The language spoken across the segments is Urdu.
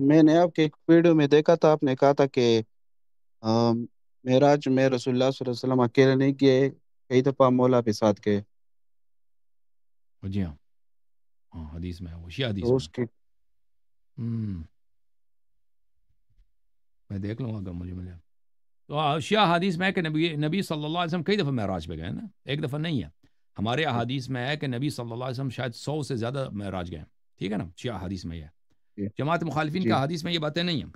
میں نے آپ کے ایک ویڈیو میں دیکھا تھا آپ نے کہا تھا کہ معراج میں رسول اللہ صلی اللہ علیہ وسلم اکیلے نہیں گئے کئی دفعہ مولا بھی ساتھ گئے جی ہاں ہاں حدیث میں وہ شیعہ حدیث اس کے میں دیکھ لوں اگر مجھے ملے تو شیعہ حدیث میں ہے کہ نبی نبی صلی اللہ علیہ وسلم کئی دفعہ معراج پہ گئے نا ایک دفعہ نہیں ہے ہمارے ہاں۔ احادیث میں ہے کہ نبی صلی اللہ علیہ وسلم شاید سو سے زیادہ معراج گئے ٹھیک ہے نا شیعہ حدیث میں یہ ہے جی۔ جماعت مخالفین جی۔ کا حدیث میں یہ باتیں نہیں ہیں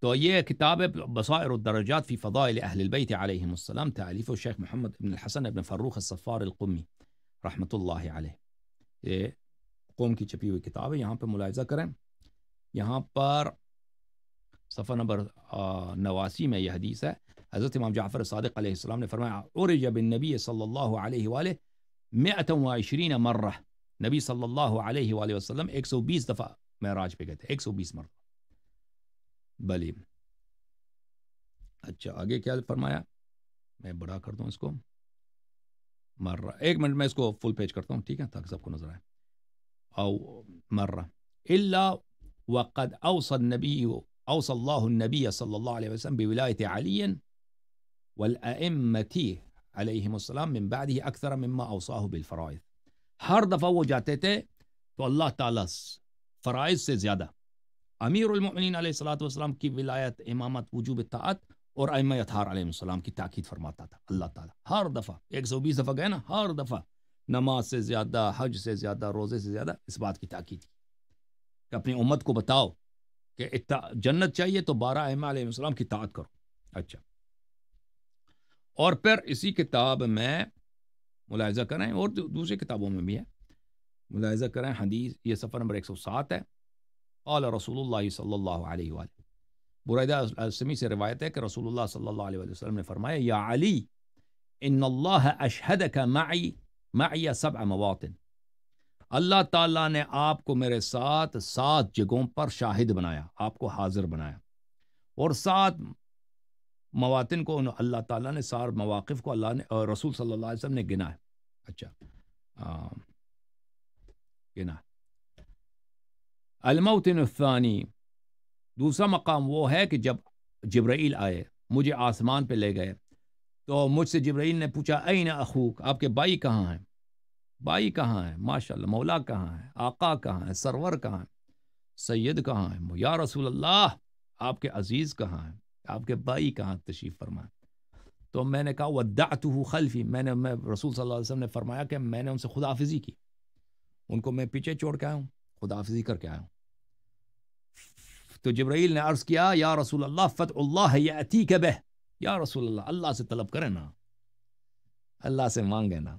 تو یہ کتاب بصائر الدرجات فی فضائل اہل البیت علیہم السلام تعلیف شیخ محمد ابن الحسن ابن فروخ الصفار القمی رحمۃ اللہ علیہ یہ قوم کی چھپی ہوئی کتاب ہے یہاں پہ ملاحظہ کریں یہاں پر صفحہ نمبر نواسی میں یہ حدیث ہے حضرت امام جعفر صادق علیہ السلام نے فرمایا عرج اور صلی اللہ علیہ وآلہ و عشرین مرہ نبی صلی اللہ علیہ وآلہ وسلم 120 دفعہ معراج پہ گئے تھے 120 مرتبہ بلی اچھا آگے کیا فرمایا میں بڑا کرتا ہوں اس کو مر ایک منٹ میں اس کو فل پیج کرتا ہوں ٹھیک ہے تاکہ سب کو نظر آئے او مر الا وقد اوصى النبي اوصى الله النبي صلى الله عليه وسلم بولايه علي والائمه عليهم السلام من بعده اكثر مما اوصاه بالفرائض ہر دفعہ وہ جاتے تھے تو اللہ تعالیٰ فرائض سے زیادہ امیر المؤمنین علیہ السلاۃ والسلام کی ولایت امامت وجوب طاعت اور ام اطہار علیہ السلام کی تاکید فرماتا تھا اللہ تعالیٰ ہر دفعہ ایک سو بیس دفعہ گئے نا ہر دفعہ نماز سے زیادہ حج سے زیادہ روزے سے زیادہ اس بات کی تاکید کی کہ اپنی امت کو بتاؤ کہ جنت چاہیے تو بارہ احمد علیہ السلام کی طاعت کرو اچھا اور پھر اسی کتاب میں ملاحظہ کریں اور دوسری کتابوں میں بھی ہے ملاحظہ کریں حدیث یہ سفر نمبر ایک سو سات ہے اعلیٰ رسول اللہ صلی اللہ علیہ وآلہ برعیدہ السمی سے روایت ہے کہ رسول اللہ صلی اللہ علیہ وسلم نے فرمایا یا علی ان اللہ اشہدک معی معی سبع مواطن اللہ تعالیٰ نے آپ کو میرے ساتھ سات جگہوں پر شاہد بنایا آپ کو حاضر بنایا اور سات مواطن کو اللہ تعالیٰ نے سار مواقف کو اللہ نے رسول صلی اللہ علیہ وسلم نے گنا ہے اچھا کہنا علام الدین دوسرا مقام وہ ہے کہ جب جبرائیل آئے مجھے آسمان پہ لے گئے تو مجھ سے جبرائیل نے پوچھا این اخوق آپ کے بھائی کہاں ہیں بھائی کہاں ہیں ماشاء اللہ مولا کہاں ہیں آقا کہاں ہیں سرور کہاں ہیں سید کہاں ہیں یا رسول اللہ آپ کے عزیز کہاں ہیں آپ کے بائی کہاں تشریف فرمائیں تو میں نے کہا وہ خلفی میں نے میں رسول صلی اللہ علیہ وسلم نے فرمایا کہ میں نے ان سے خدا حافظی کی ان کو میں پیچھے چھوڑ کے آیا ہوں خدا حافظی کر کے آیا ہوں تو جبرائیل نے عرض کیا یا رسول اللہ فتح اللہ ہے بہ یا رسول اللہ اللہ سے طلب کرے نا اللہ سے مانگے نا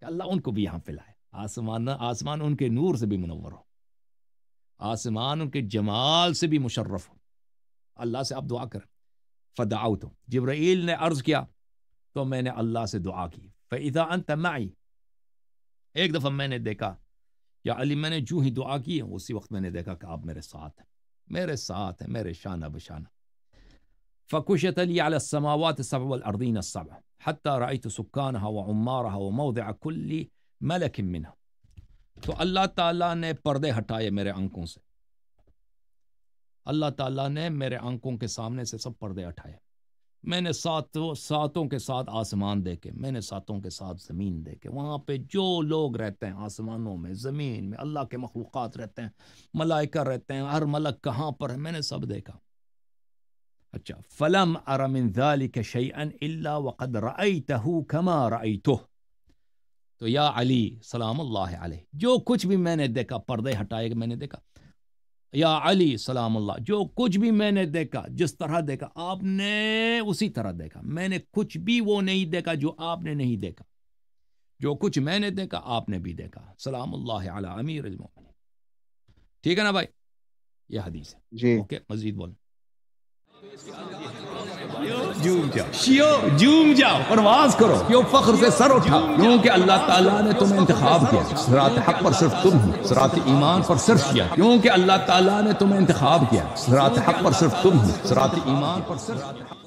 کہ اللہ ان کو بھی یہاں پلائے آسمان آسمان ان کے نور سے بھی منور ہو آسمان ان کے جمال سے بھی مشرف ہو اللہ سے آپ دعا کریں جب جبرائیل نے عرض کیا تو میں نے اللہ سے دعا کی فی میں ایک دفعہ میں نے دیکھا یا علی میں نے جو ہی دعا کی اسی وقت میں نے دیکھا کہ آپ میرے ساتھ ہیں میرے ساتھ ہیں میرے شانہ بشانہ فکشت علی سبین سکان تو اللہ تعالیٰ نے پردے ہٹائے میرے انکوں سے اللہ تعالیٰ نے میرے آنکھوں کے سامنے سے سب پردے اٹھائے میں نے ساتوں کے ساتھ آسمان دیکھے میں نے ساتوں کے ساتھ زمین دیکھے وہاں پہ جو لوگ رہتے ہیں آسمانوں میں زمین میں اللہ کے مخلوقات رہتے ہیں ملائکہ رہتے ہیں ہر ملک کہاں پر ہے میں نے سب دیکھا اچھا فلم کے تو یا علی سلام اللہ علیہ جو کچھ بھی میں نے دیکھا پردے ہٹائے میں نے دیکھا یا علی سلام اللہ جو کچھ بھی میں نے دیکھا جس طرح دیکھا آپ نے اسی طرح دیکھا میں نے کچھ بھی وہ نہیں دیکھا جو آپ نے نہیں دیکھا جو کچھ میں نے دیکھا آپ نے بھی دیکھا سلام اللہ علی امیر المومنین ٹھیک ہے نا بھائی یہ حدیث ہے جی اوکے مزید بولے جاؤ شیو جاؤ پرواز کرو کیوں فخر سے سر اٹھا کیوں کہ اللہ تعالیٰ نے تمہیں انتخاب کیا سرات حق پر صرف تم ہو سرات ایمان پر صرف کیا کیوں کہ اللہ تعالیٰ نے تمہیں انتخاب کیا سرات حق پر صرف تم ہو سرات ایمان پر صرف